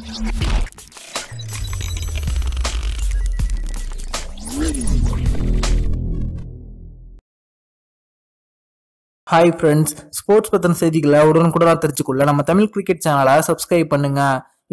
hi friends sports பத்தின செய்திகளை நான் தெரிஞ்சுக்கொள்ள நம்ம தமிழ் கிரிக்கெட் சேனலை சப்ஸ்கிரைப் பண்ணுங்க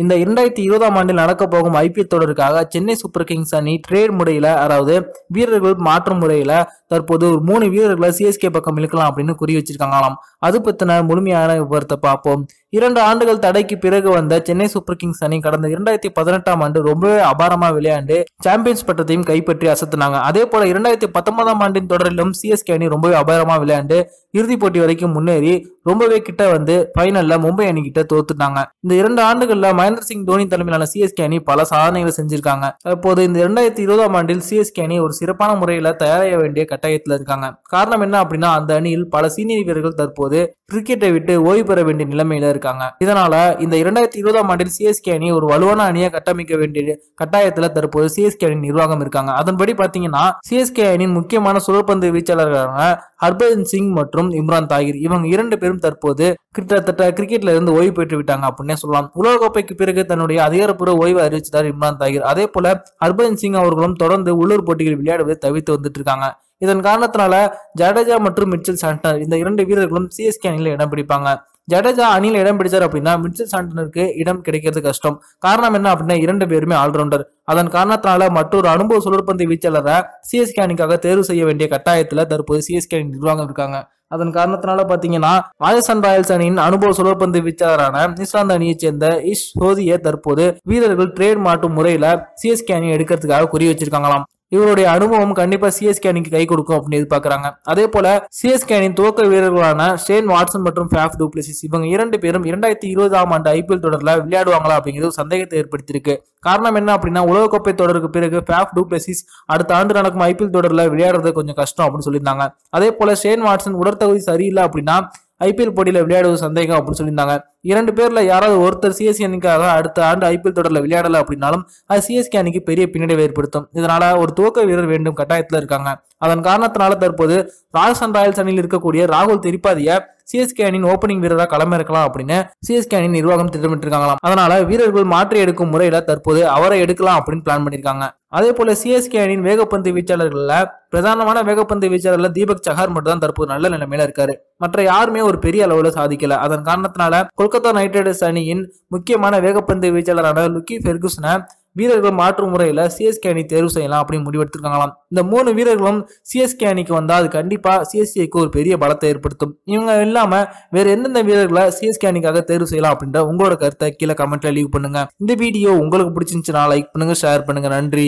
இந்த இரண்டாயிரத்தி இருபதாம் ஆண்டில் நடக்க போகும் ஐபிஎல் தொடருக்காக சென்னை சூப்பர் கிங்ஸ் அணி ட்ரேட் முறையில் அதாவது வீரர்கள் மாற்றும் முறையில் தற்போது ஒரு மூணு வீரர்களை சிஎஸ்கே பக்கம் இழுக்கலாம் அப்படின்னு குறி வச்சிருக்காங்களாம் அது பற்றின முழுமையான விவரத்தை பார்ப்போம் இரண்டு ஆண்டுகள் தடைக்கு பிறகு வந்த சென்னை சூப்பர் கிங்ஸ் அணி கடந்த இரண்டாயிரத்தி பதினெட்டாம் ஆண்டு ரொம்பவே அபாரமா விளையாண்டு சாம்பியன்ஸ் பட்டத்தையும் கைப்பற்றி அசத்துனாங்க அதே போல இரண்டாயிரத்தி பத்தொன்பதாம் ஆண்டின் தொடரிலும் சிஎஸ்கே அணி ரொம்பவே அபாரமா விளையாண்டு இறுதிப் போட்டி வரைக்கும் முன்னேறி ரொம்பவே கிட்ட வந்து ஃபைனல்ல மும்பை அணி கிட்ட தோத்துட்டாங்க இந்த இரண்டு ஆண்டுகள்ல மகேந்திர சிங் தோனி தலைமையிலான சிஎஸ்கே அணி பல சாதனைகளை செஞ்சிருக்காங்க தற்போது இந்த இரண்டாயிரத்தி இருபதாம் ஆண்டில் சிஎஸ்கே அணி ஒரு சிறப்பான முறையில தயாராக வேண்டிய கட்டாயத்தில் இருக்காங்க காரணம் என்ன அப்படின்னா அந்த அணியில் பல சீனியர் வீரர்கள் தற்போது கிரிக்கெட்டை விட்டு ஓய்வு பெற வேண்டிய நிலைமையில இருக்காங்க இதனால இந்த இரண்டாயிரத்தி இருபதாம் ஆண்டில் சிஎஸ்கே அணி ஒரு வலுவான அணியை கட்டமைக்க வேண்டிய கட்டாயத்துல தற்போது சிஎஸ்கே அணி நிர்வாகம் இருக்காங்க அதன்படி பாத்தீங்கன்னா சிஎஸ்கே அணியின் முக்கியமான சுழற்பந்து வீச்சாளர்களான ஹர்பஜன் சிங் மற்றும் இம்ரான் தாகிர் இவங்க இரண்டு பேரும் தற்போது கிட்டத்தட்ட கிரிக்கெட்ல இருந்து ஓய்வு பெற்று விட்டாங்க அப்படின்னே சொல்லலாம் உலகக்கோப்பைக்கு பிறகு தன்னுடைய அதிகாரப்பூர்வ ஓய்வு அறிவித்தார் இம்ரான் தாகிர் அதே போல ஹர்பஜன் சிங் அவர்களும் தொடர்ந்து உள்ளூர் போட்டிகள் விளையாடுவதை தவிர்த்து வந்துட்டு இருக்காங்க இதன் காரணத்தினால ஜடேஜா மற்றும் மிச்சல் சாண்டனர் இந்த இரண்டு வீரர்களும் சிஎஸ்கே அணியில் இடம் பிடிப்பாங்க ஜடேஜா அணியில் இடம் பிடிச்சார் அப்படின்னா மிச்சல் சாண்டனருக்கு இடம் கிடைக்கிறது கஷ்டம் காரணம் என்ன அப்படின்னா இரண்டு பேருமே ஆல்ரவுண்டர் அதன் காரணத்தினால மற்றொரு அனுபவ சுழற்பந்து வீச்சாளரை சிஎஸ்கே அணிக்காக தேர்வு செய்ய வேண்டிய கட்டாயத்துல தற்போது சிஎஸ்கே அணி நிர்வாகம் இருக்காங்க அதன் காரணத்தினால பாத்தீங்கன்னா ராஜஸ்தான் ராயல்ஸ் அணியின் அனுபவ சுழற்பந்து வீச்சாளரான நியூசிலாந்து அணியைச் சேர்ந்த இஷ் ஹோதியை தற்போது வீரர்கள் ட்ரேட் மாட்டும் முறையில சிஎஸ்கே அணியை எடுக்கிறதுக்காக குறி வச்சிருக்காங்களாம் இவருடைய அனுபவம் கண்டிப்பா சிஎஸ்கே அணிக்கு கை கொடுக்கும் அப்படின்னு எதிர்பார்க்கறாங்க அதே போல சிஎஸ்கே அணியின் துவக்க வீரர்களான ஷேன் வாட்சன் மற்றும் ஃபேஃப் டூப்ளிசிஸ் இவங்க இரண்டு பேரும் இரண்டாயிரத்தி இருபதாம் ஆண்டு ஐபிஎல் தொடர்ல விளையாடுவாங்களா அப்படிங்கிறது சந்தேகத்தை ஏற்படுத்தியிருக்கு காரணம் என்ன அப்படின்னா உலகக்கோப்பை தொடருக்கு பிறகு ஃபேஃப் டூப்ளசிஸ் அடுத்த ஆண்டு நடக்கும் ஐபிஎல் தொடர்ல விளையாடுறது கொஞ்சம் கஷ்டம் அப்படின்னு சொல்லியிருந்தாங்க அதே போல ஷேன் வாட்சன் உடற்தகுதி சரியில்லை அப்படின்னா ஐபிஎல் போட்டியில் விளையாடுவது சந்தேகம் அப்படின்னு சொல்லியிருந்தாங்க இரண்டு பேரில் யாராவது ஒருத்தர் சிஎஸ்கே அணிக்காக அடுத்த ஆண்டு ஐபிஎல் தொடரில் விளையாடலை அப்படின்னாலும் அது சிஎஸ்கே அணிக்கு பெரிய பின்னடைவை ஏற்படுத்தும் இதனால் ஒரு துவக்க வீரர் வேண்டும் கட்டாயத்தில் இருக்காங்க அதன் காரணத்தினால தற்போது ராஜஸ்தான் ராயல்ஸ் அணியில் இருக்கக்கூடிய ராகுல் திரிபாதியை சிஎஸ்கே அணியின் ஓப்பனிங் வீரராக களம் இருக்கலாம் அப்படின்னு சிஎஸ்கே அணியின் நிர்வாகம் திட்டமிட்டிருக்காங்களாம் அதனால வீரர்கள் மாற்றி எடுக்கும் முறையில் தற்போது அவரை எடுக்கலாம் அப்படின்னு பிளான் பண்ணியிருக்காங்க அதே போல சிஎஸ்கே அணியின் வேகப்பந்து வீச்சாளர்களில் பிரதானமான வேகப்பந்து வீச்சாளர்ல தீபக் சஹார் மட்டும் தான் தற்போது நல்ல நிலைமையில இருக்காரு மற்ற யாருமே ஒரு பெரிய அளவுல சாதிக்கல அதன் காரணத்தினால கொல்கத்தா நைட் ரைடர்ஸ் அணியின் முக்கியமான வேகப்பந்து வீச்சாளரான லுக்கி பெர்குசனை வீரர்கள் மாற்று முறையில் சிஎஸ்கே அணி தேர்வு செய்யலாம் அப்படின்னு முடிவெடுத்திருக்காங்களாம் இந்த மூணு வீரர்களும் சிஎஸ்கே அணிக்கு வந்தால் அது கண்டிப்பாக சிஎஸ்கேக்கு ஒரு பெரிய பலத்தை ஏற்படுத்தும் இவங்க இல்லாமல் வேறு எந்தெந்த வீரர்களை சிஎஸ்கே அணிக்காக தேர்வு செய்யலாம் அப்படின்ற உங்களோட கருத்தை கீழே கமெண்ட்டில் லீவ் பண்ணுங்க இந்த வீடியோ உங்களுக்கு பிடிச்சிருந்துச்சுன்னா லைக் பண்ணுங்கள் ஷேர் பண்ணுங்கள் நன்றி